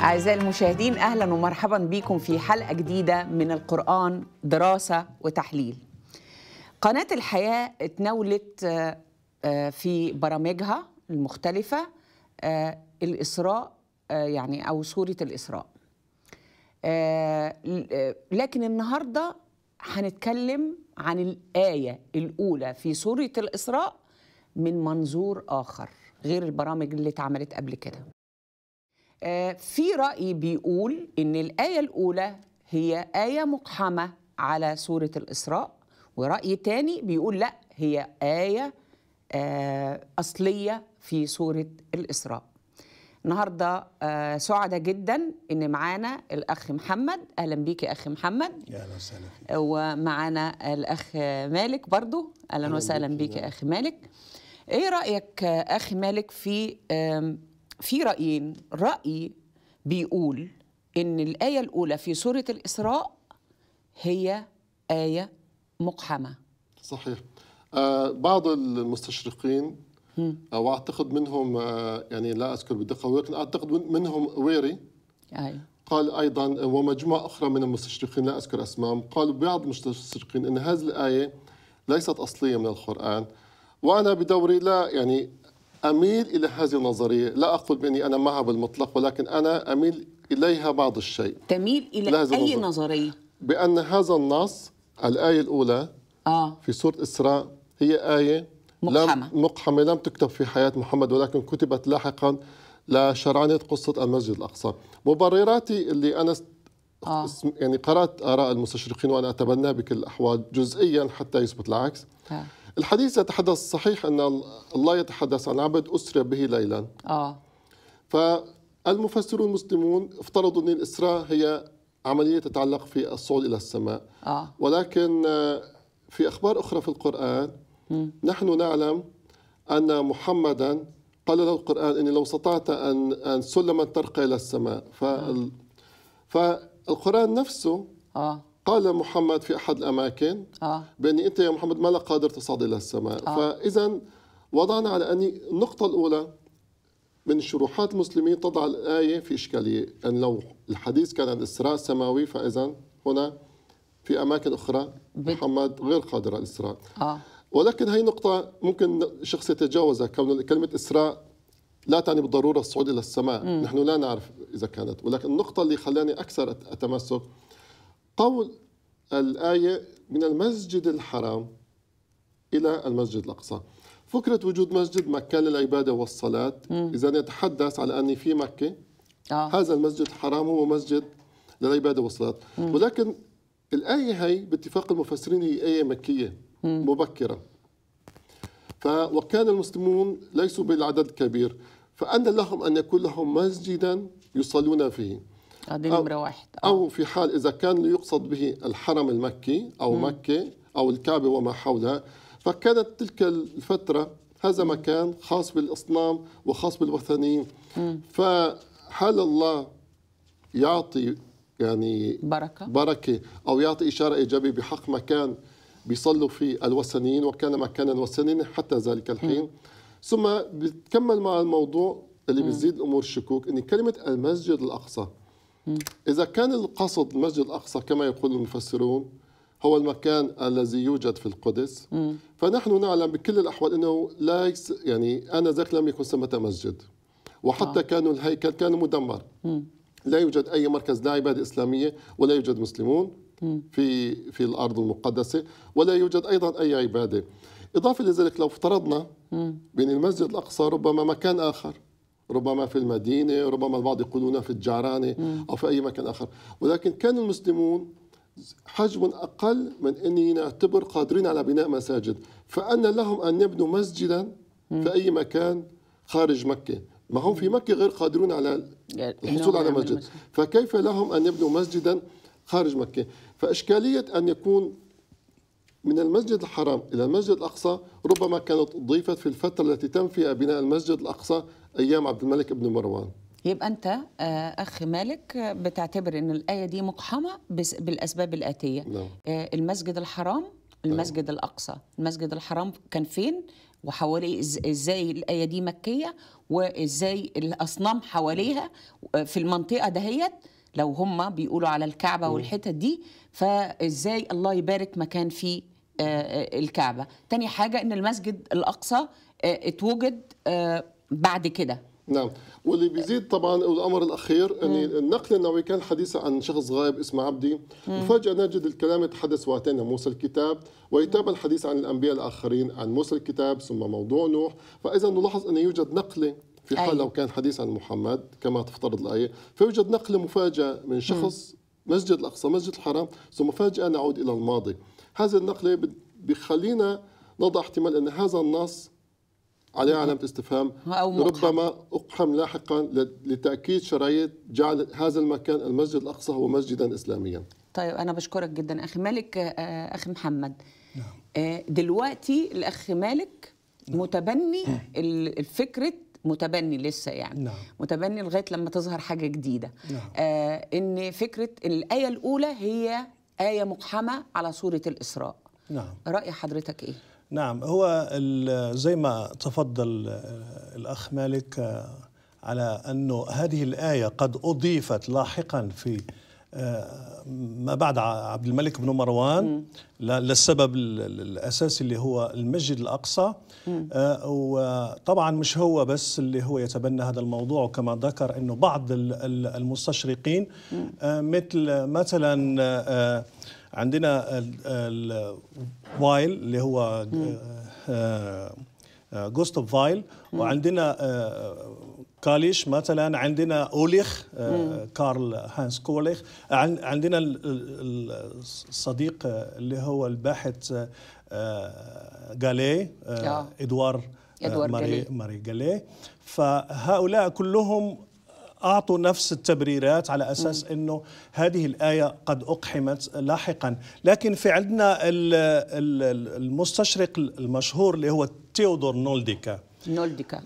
أعزائي المشاهدين أهلا ومرحبا بكم في حلقة جديدة من القرآن دراسة وتحليل قناة الحياة اتناولت آه، آه، في برامجها المختلفة آه، الإسراء يعني أو سورة الإسراء لكن النهاردة هنتكلم عن الآية الأولى في سورة الإسراء من منظور آخر غير البرامج اللي اتعملت قبل كده آه، في رأي بيقول إن الآية الأولى هي آية مقحمة على سورة الإسراء ورأي تاني بيقول لا هي آية آه، أصلية في سورة الإسراء النهاردة آه، سعدة جدا إن معانا الأخ محمد أهلا بيك يا أخ محمد يا أهلا وسهلا ومعانا الأخ مالك برضو أهلا وسهلا بيك يا أخ مالك إيه رأيك أخ مالك في في رأيين رأي بيقول إن الآية الأولى في سورة الإسراء هي آية مقحمة صحيح آه، بعض المستشرقين آه، واعتقد منهم آه، يعني لا اذكر بدقه ولكن اعتقد منهم ويري أي. قال ايضا ومجموعه اخرى من المستشرقين لا اذكر اسمائهم قالوا بعض المستشرقين ان هذه الايه ليست اصليه من القران وانا بدوري لا يعني أميل إلى هذه النظرية لا أقول بأني أنا معها بالمطلق ولكن أنا أميل إليها بعض الشيء تميل إلى أي نظرية؟, نظرية؟ بأن هذا النص الآية الأولى آه. في سورة إسراء هي آية مقحمة لم مقحمة لم تكتب في حياة محمد ولكن كتبت لاحقا لشرعنة قصة المسجد الأقصى مبرراتي اللي أنا آه. يعني قرأت آراء المستشرقين وأنا أتبناها بكل الأحوال جزئيا حتى يثبت العكس آه. الحديث يتحدث صحيح أن الله يتحدث عن عبد أسرى به ليلا آه. فالمفسرون المسلمون افترضوا أن الإسراء هي عملية تتعلق في الصعود إلى السماء آه. ولكن آه، في أخبار أخرى في القرآن م. نحن نعلم أن محمدا قال له القرآن إني لو استطعت أن أن سلما ترقى إلى السماء فال... آه. فالقرآن نفسه آه. قال محمد في احد الاماكن آه. باني انت يا محمد ما لك قادر تصعد الى السماء آه. فاذا وضعنا على ان النقطه الاولى من شروحات المسلمين تضع الايه في اشكاليه ان يعني لو الحديث كان عن اسراء سماوي فاذا هنا في اماكن اخرى محمد غير قادر على الاسراء آه. ولكن هي نقطه ممكن شخص يتجاوزها كون كلمه اسراء لا تعني بالضروره الصعود الى السماء، م. نحن لا نعرف اذا كانت، ولكن النقطه اللي خلاني اكثر اتمسك قول الآية من المسجد الحرام إلى المسجد الأقصى فكرة وجود مسجد مكة للعبادة والصلاة إذا نتحدث على أني في مكة آه. هذا المسجد الحرام هو مسجد للعبادة والصلاة م. ولكن الآية هي باتفاق المفسرين هي آية مكية م. مبكرة وكان المسلمون ليسوا بالعدد كبير فأن لهم أن يكون لهم مسجدا يصلون فيه قاعدين نمرة واحد أو, آه. أو في حال إذا كان يقصد به الحرم المكي أو م. مكة أو الكعبة وما حولها فكانت تلك الفترة هذا مكان خاص بالإصنام وخاص بالوثنيين فهل الله يعطي يعني بركة بركة أو يعطي إشارة إيجابية بحق مكان بيصلوا فيه الوثنيين وكان مكانا الوثنيين حتى ذلك الحين م. ثم بتكمل مع الموضوع اللي بتزيد الأمور الشكوك أن كلمة المسجد الأقصى إذا كان القصد مسجد الأقصى كما يقول المفسرون هو المكان الذي يوجد في القدس م. فنحن نعلم بكل الأحوال أنه ليس يعني آنذاك لم يكن ثمة مسجد وحتى آه. كانوا الهيكل كان مدمر م. لا يوجد أي مركز لا عبادة إسلامية ولا يوجد مسلمون م. في في الأرض المقدسة ولا يوجد أيضا أي عبادة إضافة لذلك لو افترضنا بين المسجد الأقصى ربما مكان آخر ربما في المدينة ربما البعض يقولون في الجعرانة أو في أي مكان آخر ولكن كان المسلمون حجم أقل من أني نعتبر قادرين على بناء مساجد فأن لهم أن يبنوا مسجدا في أي مكان خارج مكة ما هم في مكة غير قادرون على يعني الحصول على مسجد فكيف لهم أن يبنوا مسجدا خارج مكة فإشكالية أن يكون من المسجد الحرام إلى المسجد الأقصى ربما كانت ضيفت في الفترة التي تم فيها بناء المسجد الأقصى ايام عبد الملك بن مروان يبقى انت آه، اخ مالك آه، بتعتبر ان الايه دي مقحمه بالاسباب الاتيه نعم. آه، المسجد الحرام المسجد نعم. الاقصى المسجد الحرام كان فين وحواليه ازاي الايه دي مكيه وازاي الاصنام حواليها في المنطقه دهيت لو هم بيقولوا على الكعبه نعم. والحتت دي فازاي الله يبارك مكان في الكعبه تاني حاجه ان المسجد الاقصى اتوجد بعد كده نعم واللي بيزيد طبعا الامر الاخير ان النقل النووي كان حديث عن شخص غائب اسمه عبدي وفجاه نجد الكلام يتحدث واتينا موسى الكتاب ويتابع الحديث عن الانبياء الاخرين عن موسى الكتاب ثم موضوع نوح فاذا نلاحظ انه يوجد نقله في حال لو كان حديث عن محمد كما تفترض الايه فيوجد نقله مفاجاه من شخص مسجد الاقصى مسجد الحرام ثم فجاه نعود الى الماضي هذه النقله بخلينا نضع احتمال ان هذا النص عليها علامة استفهام أو ربما أقحم لاحقا لتأكيد شرعية جعل هذا المكان المسجد الأقصى هو مسجدا إسلاميا طيب أنا بشكرك جدا أخي مالك آه، أخي محمد نعم. آه، دلوقتي الأخ مالك نعم. متبني نعم. الفكرة متبني لسه يعني نعم. متبني لغايه لما تظهر حاجه جديده نعم. آه ان فكره الايه الاولى هي ايه مقحمه على سوره الاسراء نعم راي حضرتك ايه نعم هو زي ما تفضل آه، الأخ مالك آه، على أنه هذه الآية قد أضيفت لاحقا في آه، ما بعد عبد الملك بن مروان للسبب الأساسي اللي هو المسجد الأقصى وطبعا مش هو بس اللي هو يتبنى هذا الموضوع وكما ذكر أنه بعض المستشرقين مثل مثلا عندنا الفايل اللي هو آه، آه، جوستوف فايل وعندنا آه، كاليش مثلا عندنا اوليخ كارل هانس كوليخ عندنا الصديق اللي هو الباحث غالي ادوار ادوار ماري, ماري غالي فهؤلاء كلهم اعطوا نفس التبريرات على اساس انه هذه الايه قد اقحمت لاحقا لكن في عندنا المستشرق المشهور اللي هو تيودور نولديكا نولديكا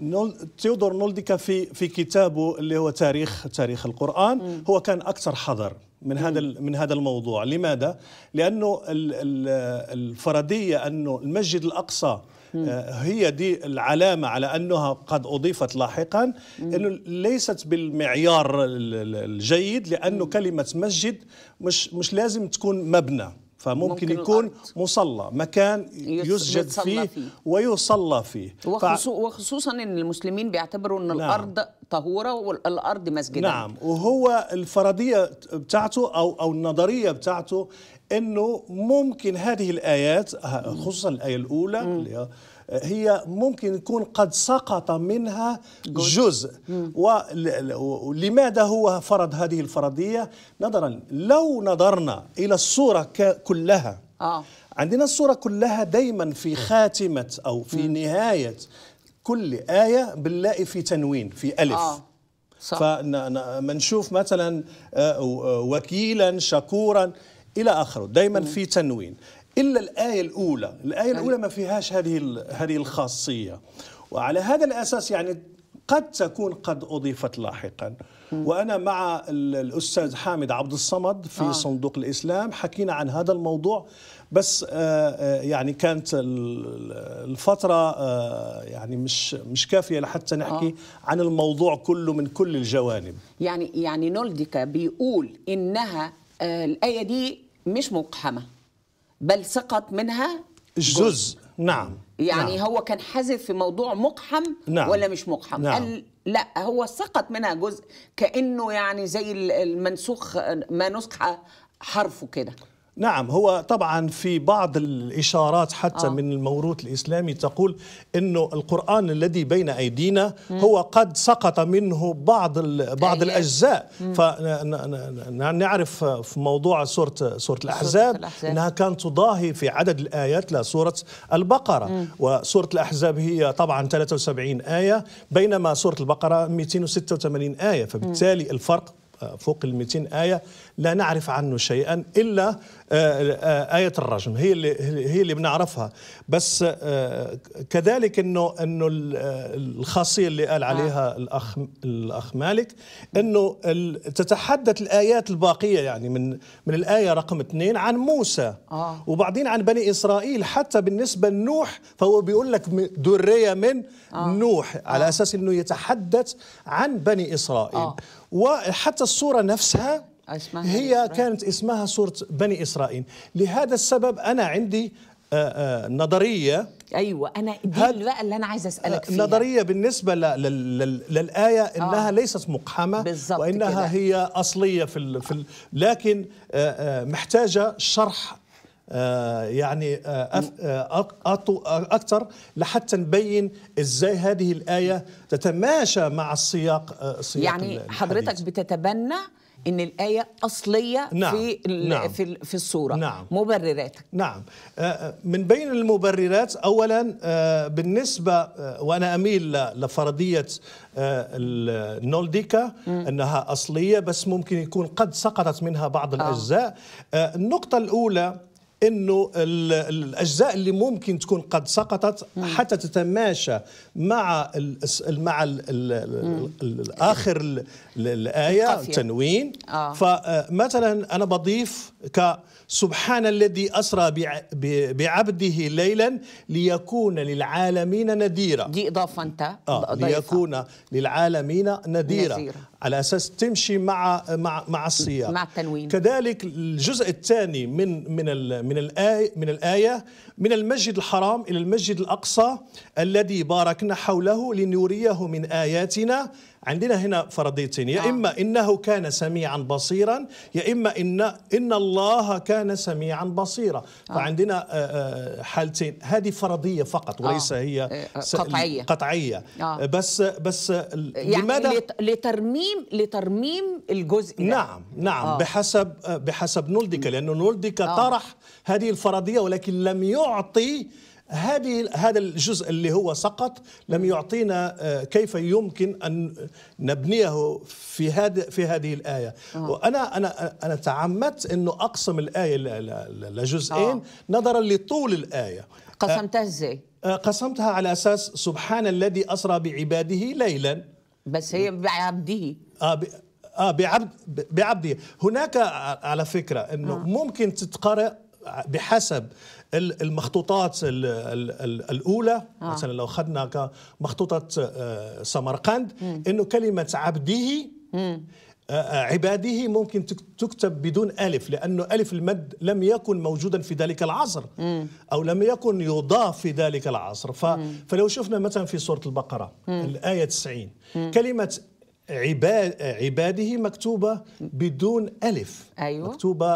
تيودور نولديكا في في كتابه اللي هو تاريخ تاريخ القرآن هو كان أكثر حذر من هذا من هذا الموضوع لماذا؟ لأنه الفرضيه أنه المسجد الأقصى آه، هي دي العلامة على أنها قد أضيفت لاحقا أنه ليست بالمعيار الجيد لأنه كلمة مسجد مش, مش لازم تكون مبنى فممكن يكون الأرض. مصلى مكان يسجد فيه, فيه ويصلى فيه وخصو ف... وخصوصا ان المسلمين بيعتبروا ان نعم. الارض طهوره والارض مسجدا نعم وهو الفرضيه بتاعته او او النظريه بتاعته انه ممكن هذه الايات آه، خصوصا الايه الاولى اللي آه، هي ممكن يكون قد سقط منها جزء ولماذا هو فرض هذه الفرضيه نظرا لو نظرنا الى الصوره كلها آه. عندنا الصوره كلها دائما في خاتمه او في نهايه كل ايه بنلاقي في تنوين في الف آه. فمنشوف مثلا وكيلا شكورا الى اخره دائما في تنوين الا الايه الاولى الايه نعم. الاولى ما فيهاش هذه هذه الخاصيه وعلى هذا الاساس يعني قد تكون قد اضيفت لاحقا وانا مع الاستاذ حامد عبد الصمد في آه. صندوق الاسلام حكينا عن هذا الموضوع بس آه، آه، يعني كانت الفتره آه، يعني مش مش كافيه لحتى نحكي آه. عن الموضوع كله من كل الجوانب يعني يعني نولديكا بيقول انها آه، الآية دي مش مقحمة بل سقط منها جزء, جزء. نعم يعني نعم. هو كان حذف في موضوع مقحم نعم. ولا مش مقحم نعم. قال لا هو سقط منها جزء كأنه يعني زي المنسوخ ما نسخ حرفه كده نعم هو طبعا في بعض الإشارات حتى آه. من الموروث الإسلامي تقول أنه القرآن الذي بين أيدينا مم. هو قد سقط منه بعض بعض الأجزاء مم. فنعرف في موضوع سورة سورة الأحزاب, الأحزاب أنها كانت تضاهي في عدد الآيات لسورة البقرة مم. وسورة الأحزاب هي طبعا 73 آية بينما سورة البقرة 286 آية فبالتالي مم. الفرق آه، فوق ال 200 آية لا نعرف عنه شيئا الا آه، آه، آية الرجم هي اللي هي اللي بنعرفها بس آه، كذلك انه انه الخاصية اللي قال نعم. عليها الاخ الاخ مالك انه تتحدث الايات الباقية يعني من من الآية رقم اثنين عن موسى وبعدين عن بني اسرائيل حتى بالنسبة لنوح فهو بيقول لك ذرية من نوح على اساس انه يتحدث عن بني اسرائيل وحتى الصورة نفسها اسمها هي كانت اسمها صورة بني إسرائيل لهذا السبب أنا عندي آه، آه، نظرية أيوة أنا دي بقى اللي أنا عايز أسألك آه، فيها نظرية بالنسبة للآية إنها آه. ليست مقحمة وإنها كده. هي أصلية في, الـ في الـ لكن محتاجة شرح يعني أكثر لحتى نبين إزاي هذه الآية تتماشى مع السياق, السياق يعني الحديث. حضرتك بتتبنى ان الايه اصليه نعم في نعم في في الصوره نعم مبرراتك نعم آه، آه، من بين المبررات اولا آه، بالنسبه وانا اميل لفرضيه النولديكا انها اصليه بس ممكن يكون قد سقطت منها بعض الاجزاء آه. النقطه الاولى انه الاجزاء اللي ممكن تكون قد سقطت حتى تتماشى مع مع اخر الايه التنوين آه. فمثلا آه، انا بضيف ك سبحان الذي اسرى بعبده ليلا ليكون للعالمين نذيرا دي اضافه انت آه. ليكون للعالمين نذيرا نذير. على اساس تمشي مع مع مع السياق مع التنوين كذلك الجزء الثاني من من من الايه من الايه من المسجد الحرام الى المسجد الاقصى الذي باركنا حوله لنريه من اياتنا عندنا هنا فرضيتين يا آه. اما انه كان سميعا بصيرا يا اما ان ان الله كان سميعا بصيرا آه. فعندنا آه، آه، حالتين هذه فرضيه فقط آه. وليس آه. هي قطعيه قطعيه آه. بس بس يعني لماذا لترميم ترميم لترميم الجزء ده. نعم نعم آه. بحسب بحسب نولديكا لانه نولديكا آه. طرح هذه الفرضيه ولكن لم يعطي هذه هذا الجزء اللي هو سقط لم يعطينا آه، كيف يمكن ان نبنيه في هذا في هذه الايه أوه. وانا انا انا تعمدت انه اقسم الايه لجزئين آه. نظرا لطول الايه قسمتها ازاي آه، قسمتها على اساس سبحان الذي اسرى بعباده ليلا بس هي بعبده اه ب... اه بعبد بعبده هناك على فكره انه آه. ممكن تتقرا بحسب المخطوطات الاولى آه. مثلا لو اخذنا مخطوطه آه، سمرقند انه كلمه عبده عباده ممكن تكتب بدون ألف لأن ألف المد لم يكن موجودا في ذلك العصر أو لم يكن يضاف في ذلك العصر فلو شفنا مثلا في سورة البقرة الآية 90 كلمة عباده مكتوبة بدون ألف أيوة. مكتوبة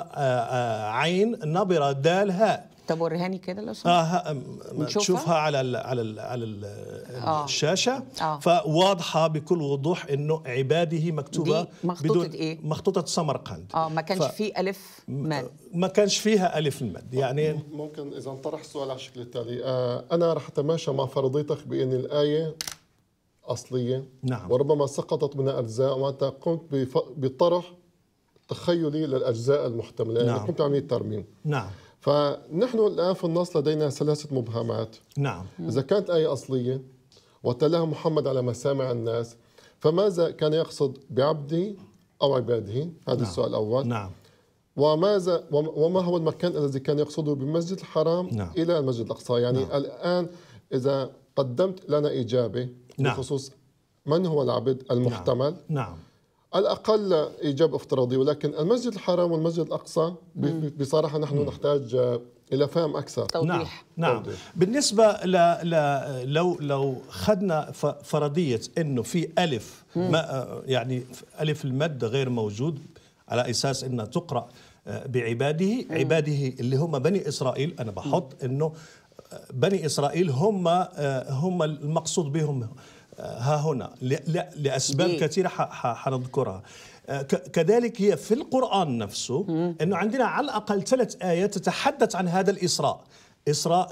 عين نبرة دال هاء طب وريهاني كده لو سمحت اه تشوفها على الـ على الـ على الـ آه. الشاشه آه. فواضحه بكل وضوح انه عباده مكتوبه دي مخطوطه بدون ايه مخطوطه سمرقند اه ما كانش ف... في الف مد ما كانش فيها الف المد آه، يعني ممكن اذا انطرح السؤال على الشكل التالي آه انا راح اتماشى مع فرضيتك بان الايه اصليه نعم. وربما سقطت من اجزاء وانت قمت بطرح تخيلي للاجزاء المحتمله يعني نعم. يعني قمت عمليه ترميم نعم فنحن الآن في النص لدينا ثلاثة مبهمات نعم إذا كانت ايه أصلية وتلاها محمد على مسامع الناس فماذا كان يقصد بعبده أو عباده هذا نعم. السؤال الأول نعم وماذا وما هو المكان الذي كان يقصده بالمسجد الحرام نعم. إلى المسجد الأقصى يعني نعم. الآن إذا قدمت لنا إجابة نعم. بخصوص من هو العبد نعم. المحتمل نعم, نعم. الأقل إيجاب افتراضي ولكن المسجد الحرام والمسجد الأقصى بصراحة نحن نحتاج إلى فهم أكثر توضيح نعم, نعم. توضيح. بالنسبة ل... ل... لو لو خدنا فرضية أنه في ألف ما يعني ألف المد غير موجود على أساس أنها تقرأ آه، بعباده عباده اللي هم بني إسرائيل أنا بحط أنه آه، بني إسرائيل هم آه، هم المقصود بهم آه، ها هنا لا لاسباب إيه. كثيره حنذكرها آه، كذلك هي في القران نفسه انه عندنا على الاقل ثلاث ايات تتحدث عن هذا الاسراء إسراء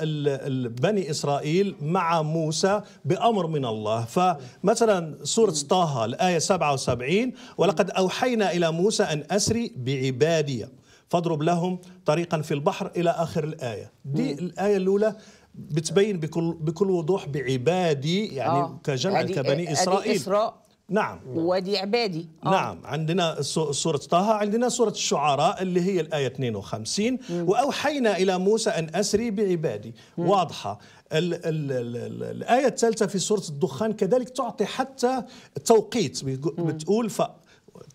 بني إسرائيل مع موسى بأمر من الله فمثلا سورة طه الآية 77 ولقد أوحينا إلى موسى أن أسري بعبادي فاضرب لهم طريقا في البحر إلى آخر الآية دي الآية الأولى بتبين بكل بكل وضوح بعبادي يعني آه. كجمع كبني آه، اسرائيل إسراء نعم وادي عبادي آه. نعم عندنا سورة طه عندنا سورة الشعراء اللي هي الآية 52 مم. وأوحينا إلى موسى أن أسري بعبادي مم. واضحة ال ال الـ الـ الآية الثالثة في سورة الدخان كذلك تعطي حتى توقيت بتقول ف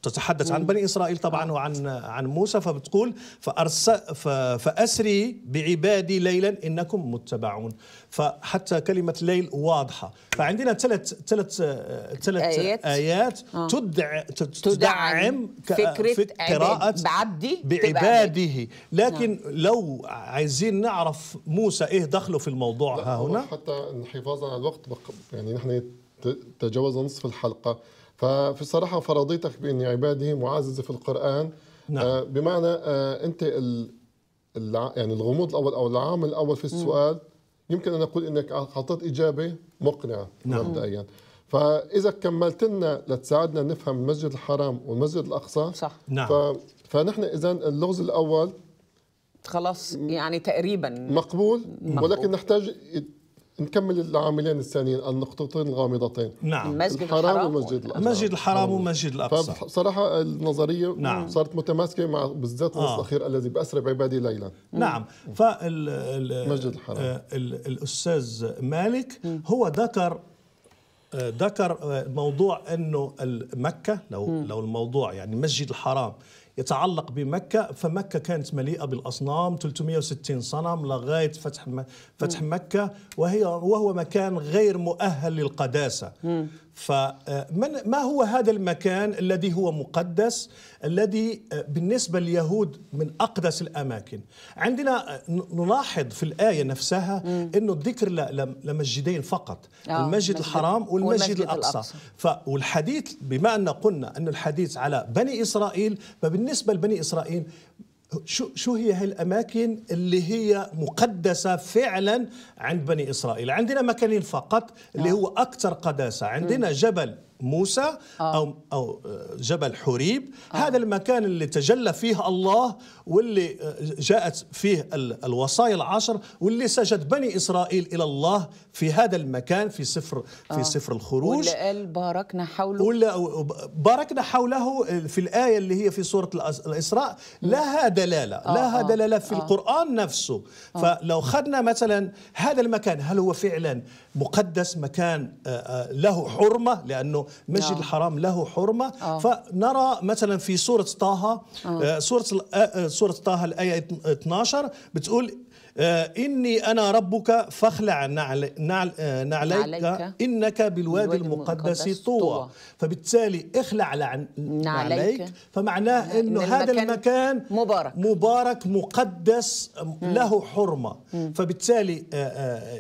تتحدث عن بني إسرائيل طبعا آه. وعن عن موسى فبتقول فأرس فأسري بعبادي ليلا إنكم متبعون فحتى كلمة ليل واضحة فعندنا ثلاث ثلاث ثلاث آيات, آيات آه. تدع تدعم فكرة في قراءة بعبدي بعباده لكن نعم. لو عايزين نعرف موسى إيه دخله في الموضوع ها هنا حتى حفاظا على الوقت يعني نحن تجاوز نصف الحلقة ففي الصراحة فرضيتك بأن عبادي معززة في القرآن نعم. آه، بمعنى آه، أنت يعني الغموض الأول أو العامل الأول في السؤال يمكن أن أقول أنك أعطيت إجابة مقنعة نعم. مبدئيا فإذا كملت لنا لتساعدنا نفهم المسجد الحرام والمسجد الأقصى صح نعم. فنحن إذا اللغز الأول خلاص يعني تقريبا مقبول, مقبول. ولكن نحتاج نكمل العاملين الثانيين النقطتين الغامضتين نعم المسجد الحرام والمسجد الاقصى المسجد الحرام والمسجد الاقصى صراحه النظريه نعم. صارت متماسكه مع بالذات النص آه. الاخير الذي باسرع عبادي ليلا نعم فال المسجد الحرام آه، الاستاذ مالك هو ذكر آه، ذكر آه، موضوع انه مكه لو لو الموضوع يعني المسجد الحرام يتعلق بمكة فمكة كانت مليئة بالأصنام 360 صنم لغاية فتح فتح مكة وهي وهو مكان غير مؤهل للقداسة فمن ما هو هذا المكان الذي هو مقدس الذي آه، بالنسبة لليهود من أقدس الأماكن عندنا آه، نلاحظ في الآية نفسها أنه الذكر لمسجدين فقط آه، المسجد الحرام والمسجد, الأقصى, والحديث بما أن قلنا أن الحديث على بني إسرائيل فبالنسبة لبني إسرائيل شو شو هي هالاماكن اللي هي مقدسه فعلا عند بني اسرائيل عندنا مكانين فقط اللي نعم. هو اكثر قداسه عندنا جبل موسى آه. او او آه، جبل حوريب آه. هذا المكان اللي تجلى فيه الله واللي جاءت فيه الوصايا العشر واللي سجد بني اسرائيل الى الله في هذا المكان في سفر في سفر الخروج واللي قال باركنا حوله باركنا حوله في الايه اللي هي في سوره الاسراء لها دلاله لها دلاله في القران نفسه فلو خدنا مثلا هذا المكان هل هو فعلا مقدس مكان له حرمه لانه المسجد آه. الحرام له حرمة آه. فنرى مثلا في سورة طه آه. آه، سورة سورة طه الآية 12 بتقول إني أنا ربك فاخلع نعل نعل نعليك إنك بالوادي المقدس طوى فبالتالي اخلع نعليك فمعناه إنه هذا المكان مبارك مبارك مقدس له حرمة فبالتالي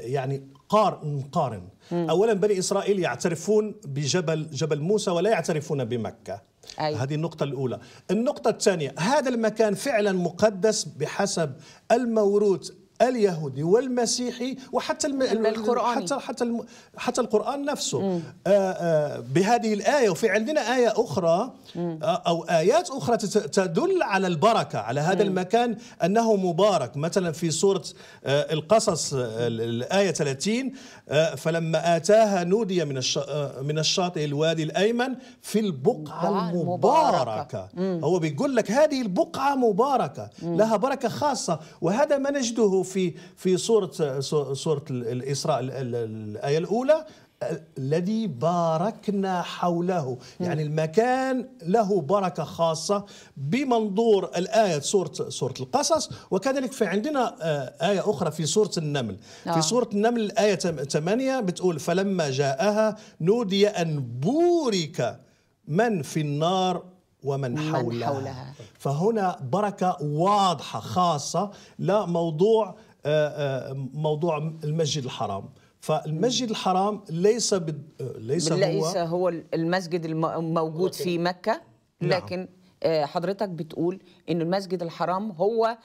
يعني قارن نقارن مم. اولا بني اسرائيل يعترفون بجبل جبل موسى ولا يعترفون بمكه أي. هذه النقطة الأولى النقطة الثانية هذا المكان فعلا مقدس بحسب الموروث اليهودي والمسيحي وحتى القرآن حتى حتى حتى القرآن نفسه آآ آآ آه، آه، بهذه الآية وفي عندنا آية أخرى آه، أو آيات أخرى تدل على البركة على هذا مم. المكان أنه مبارك مثلا في سورة القصص الآية 30 فلما آتاها نودي من من الشاطئ الوادي الأيمن في البقعة المباركة مم. هو بيقول لك هذه البقعة مباركة مم. لها بركة خاصة وهذا ما نجده في في سوره سوره الاسراء الايه الاولى الذي باركنا حوله يعني المكان له بركة خاصة بمنظور الآية سورة, سورة القصص وكذلك في عندنا آه، آية أخرى في سورة النمل في سورة آه. النمل الآية 8 بتقول فلما جاءها نودي أن بورك من في النار ومن حولها, من حولها. فهنا بركة واضحة خاصة لموضوع آه، آه، موضوع المسجد الحرام فالمسجد الحرام ليس بد... آه، ليس هو ليس هو المسجد الموجود في مكة نعم. لكن نعم. حضرتك بتقول ان المسجد الحرام هو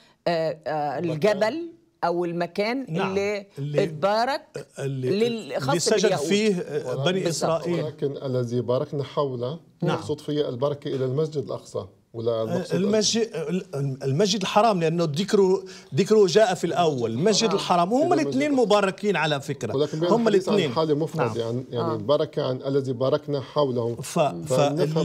الجبل او المكان نعم. اللي, اللي اتبارك اللي, اللي سجد فيه آه، بني اسرائيل ولكن الذي باركنا حوله نعم. مقصود فيه البركه الى المسجد الاقصى ولا آه، المسجد المسجد الحرام لانه ذكره ذكره جاء في الاول المسجد آه، الحرام وهم الاثنين مباركين على فكره ولكن هم الاثنين حال مفرد نعم. يعني يعني نعم. البركه عن الذي باركنا حوله ف...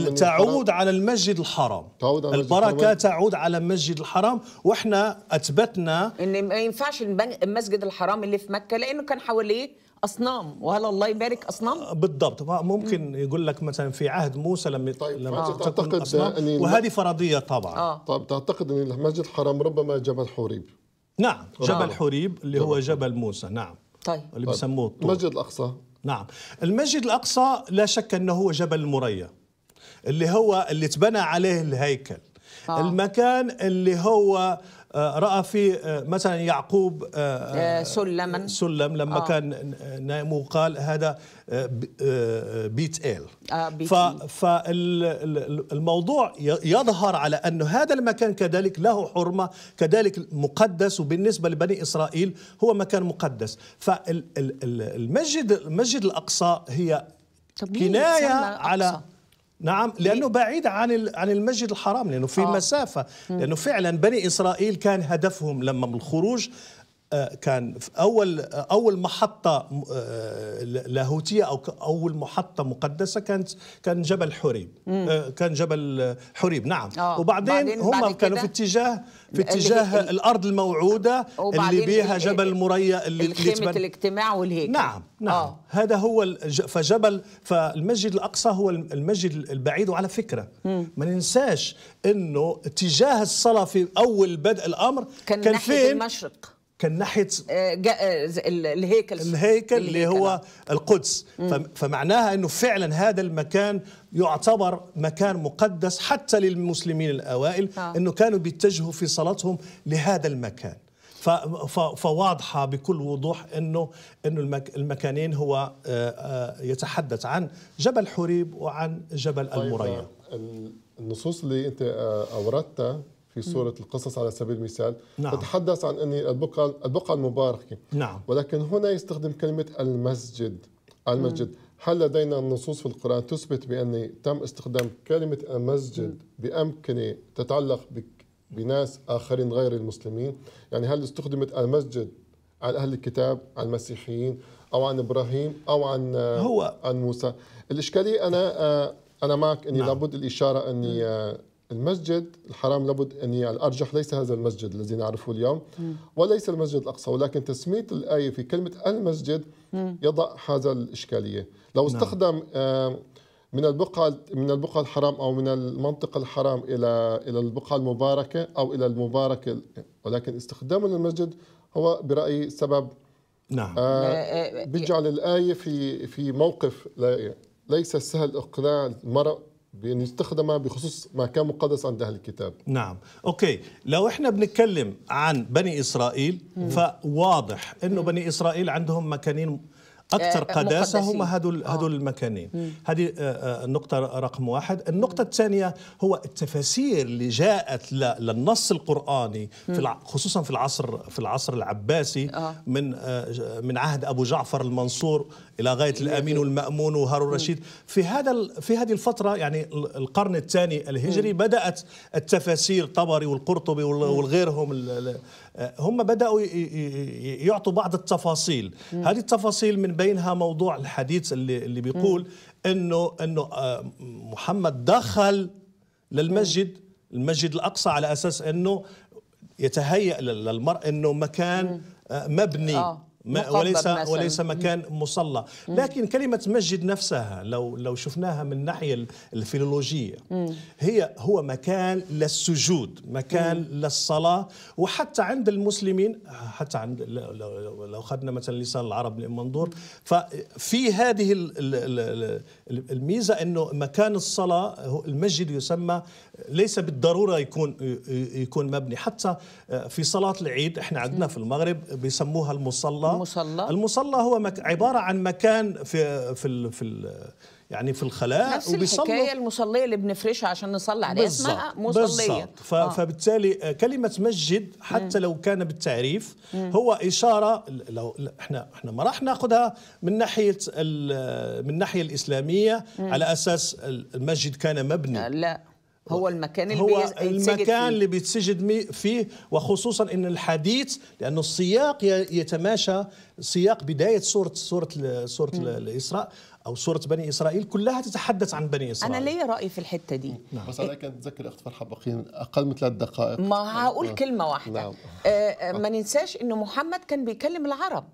تعود على المسجد الحرام تعود على البركه الحرام. تعود على المسجد الحرام واحنا اثبتنا ان ما ينفعش المسجد الحرام اللي في مكه لانه كان حواليه اصنام وهل الله يبارك اصنام آه، بالضبط ممكن يقول لك مثلا في عهد موسى لم طيب لم آه. تعتقد أصنام وهذه فرضيه طبعا آه. طيب تعتقد ان المسجد الحرام ربما جبل حوريب نعم جبل نعم. حوريب اللي هو جبل موسى نعم طيب اللي بيسموه طيب، الطور المسجد الاقصى نعم المسجد الاقصى لا شك انه هو جبل المريا اللي هو اللي تبنى عليه الهيكل آه. المكان اللي هو آه، راى فيه آه، مثلا يعقوب سلما آه، سلم لما آه. كان نائم وقال هذا بيت ال آه فالموضوع يظهر على أن هذا المكان كذلك له حرمة كذلك مقدس وبالنسبة لبني إسرائيل هو مكان مقدس فالمسجد المسجد الأقصى هي كناية على نعم لانه بعيد عن عن المسجد الحرام لانه في آه. مسافه لانه فعلا بني اسرائيل كان هدفهم لما الخروج آه، كان في اول اول محطه آه، لاهوتيه او اول محطه مقدسه كانت كان جبل حريب آه، كان جبل حريب نعم وبعدين, وبعدين هم كانوا في اتجاه في اتجاه اللي الارض الموعوده اللي بيها جبل مريا اللي, اللي خيمه الاجتماع والهيكل نعم نعم هذا هو فجبل فالمسجد الاقصى هو المسجد البعيد وعلى فكره ما ننساش انه اتجاه الصلاه في اول بدء الامر كان, كان ناحية فين المشرق كان ناحيه آه، آه، الهيكل الهيكل اللي هو القدس مم. فمعناها انه فعلا هذا المكان يعتبر مكان مقدس حتى للمسلمين الاوائل آه. انه كانوا بيتجهوا في صلاتهم لهذا المكان فواضحه بكل وضوح انه انه المكانين هو يتحدث عن جبل حريب وعن جبل طيب، المريا النصوص اللي انت اوردتها في سورة القصص على سبيل المثال نعم. تتحدث عن أن البقعة, البقعة المباركة نعم. ولكن هنا يستخدم كلمة المسجد المسجد مم. هل لدينا النصوص في القرآن تثبت بأن تم استخدام كلمة المسجد بأمكنة تتعلق بناس آخرين غير المسلمين يعني هل استخدمت المسجد عن أهل الكتاب عن المسيحيين أو عن إبراهيم أو عن هو عن موسى الإشكالية أنا آه، أنا معك أني نعم. لابد الإشارة أني آه، المسجد الحرام لابد أن يعني الأرجح ليس هذا المسجد الذي نعرفه اليوم وليس المسجد الأقصى ولكن تسمية الآية في كلمة المسجد يضع هذا الإشكالية لو نعم. استخدم من البقعة من البقعة الحرام أو من المنطقة الحرام إلى إلى البقعة المباركة أو إلى المباركة ولكن استخدامه للمسجد هو برأيي سبب نعم آه،, آه،, آه بيجعل الآية في في موقف ليس سهل إقناع المرء بأن يستخدم بخصوص ما كان مقدس عند أهل الكتاب نعم أوكي لو إحنا بنتكلم عن بني إسرائيل مم. فواضح أنه بني إسرائيل عندهم مكانين اكثر آه، قداسه هم هذول هذول آه. المكانين هذه آه، النقطه رقم واحد النقطه الثانيه هو التفاسير اللي جاءت للنص القراني في خصوصا في العصر في العصر العباسي من من عهد ابو جعفر المنصور الى غايه الامين والمامون وهارون الرشيد في هذا في هذه الفتره يعني القرن الثاني الهجري بدات التفاسير طبري والقرطبي والغيرهم آه، هم بدأوا يعطوا بعض التفاصيل م. هذه التفاصيل من بينها موضوع الحديث اللي, اللي بيقول أنه, أنه آه، محمد دخل للمسجد المسجد الأقصى على أساس أنه يتهيأ للمرء أنه مكان آه، مبني آه. وليس مثلاً. وليس مكان مصلى لكن كلمه مسجد نفسها لو لو شفناها من الناحيه الفيلولوجيه هي هو مكان للسجود مكان للصلاه وحتى عند المسلمين حتى عند لو اخذنا مثلا لسان العرب المنظور ففي هذه الميزه انه مكان الصلاه المسجد يسمى ليس بالضروره يكون يكون مبني حتى في صلاه العيد احنا عندنا في المغرب بيسموها المصلى المصلى المصلى هو عباره عن مكان في في في يعني في الخلاء نفس الحكايه المصليه اللي بنفرشها عشان نصلي عليها اسمها مصليه ف... آه. فبالتالي كلمه مسجد حتى لو كان بالتعريف هو اشاره لو احنا احنا ما راح ناخذها من ناحيه من الناحيه الاسلاميه على اساس المسجد كان مبني لا هو المكان اللي هو المكان فيه. اللي بيتسجد فيه وخصوصا ان الحديث لانه السياق يتماشى سياق بدايه سوره سوره سوره الاسراء او سوره بني اسرائيل كلها تتحدث عن بني اسرائيل انا ليا راي في الحته دي نعم. بس انا كنت تذكر اخت فرحه بقين اقل من ثلاث دقائق ما هقول آه. كلمه واحده نعم. آه،, آه ما ننساش انه محمد كان بيكلم العرب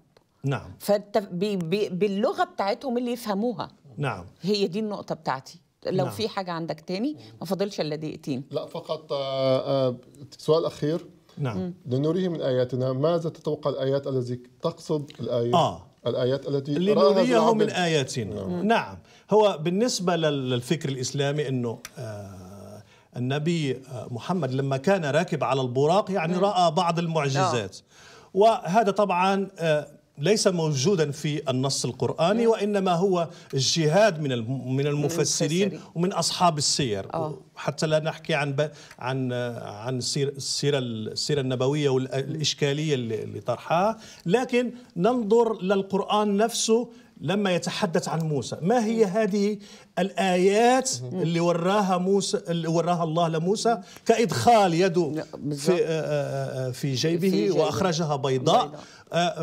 نعم فباللغه بتاعتهم اللي يفهموها نعم هي دي النقطه بتاعتي لو نعم. في حاجه عندك تاني ما فاضلش الا دقيقتين لا فقط آه، آه، سؤال اخير نعم لنريه من اياتنا ماذا تتوقع الايات التي تقصد الايه آه. الآيات التي لنريه من آياتنا نعم. نعم هو بالنسبة للفكر الإسلامي أنه آه النبي آه، محمد لما كان راكب على البراق يعني نعم. رأى بعض المعجزات نعم. وهذا طبعا آه ليس موجودا في النص القرآني نعم. وإنما هو الجهاد من من المفسرين ومن أصحاب السير آه. حتى لا نحكي عن عن عن السيرة السيرة النبوية والإشكالية اللي طرحها لكن ننظر للقرآن نفسه لما يتحدث عن موسى ما هي هذه الآيات اللي وراها موسى اللي وراها الله لموسى كإدخال يده في آه، آه، آه، في جيبه وأخرجها بيضاء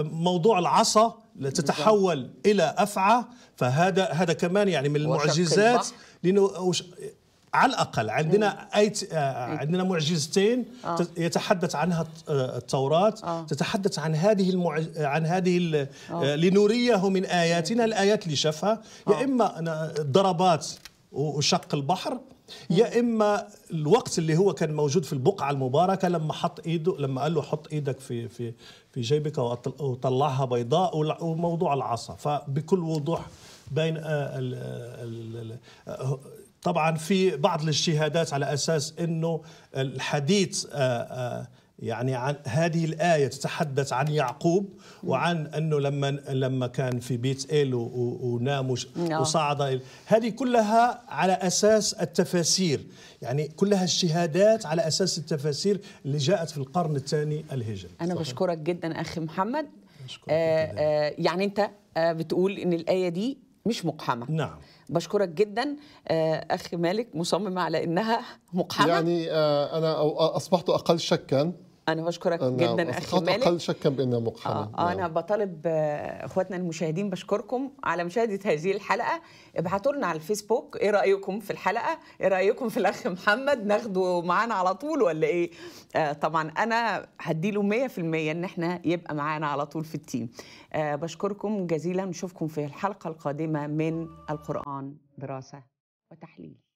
موضوع العصا تتحول إلى أفعى فهذا هذا كمان يعني من المعجزات لأنه على الاقل عندنا إيه. اي آه، آه، إيه. عندنا معجزتين آه. يتحدث عنها آه، التوراه آه. تتحدث عن هذه المعج... عن هذه آه. لنريه من اياتنا الايات اللي شافها آه. يا اما ضربات وشق البحر إيه. يا اما الوقت اللي هو كان موجود في البقعه المباركه لما حط ايده لما قال له حط ايدك في في في جيبك وطلعها بيضاء وموضوع العصا فبكل وضوح بين طبعا في بعض الاجتهادات على اساس انه الحديث آه، آه، يعني عن هذه الآية تتحدث عن يعقوب وعن أنه لما لما كان في بيت إيل ونام نعم. وصعد هذه كلها على أساس التفاسير يعني كلها الشهادات على أساس التفاسير اللي جاءت في القرن الثاني الهجري أنا بشكرك جدا أخي محمد آآ آآ آه، يعني أنت بتقول إن الآية دي مش مقحمه نعم بشكرك جدا آه، اخي مالك مصممه على انها مقحمه يعني آه، انا آه، اصبحت اقل شكا انا بشكرك أنا جدا اخي مالك اقل شكا بانها مقحمه آه،, آه نعم. انا بطالب آه، اخواتنا المشاهدين بشكركم على مشاهده هذه الحلقه ابعتوا لنا على الفيسبوك ايه رايكم في الحلقه ايه رايكم في الاخ محمد ناخده معانا على طول ولا ايه آه طبعا انا هديله 100% ان احنا يبقى معانا على طول في التيم آه بشكركم جزيلا نشوفكم في الحلقه القادمه من القران دراسه وتحليل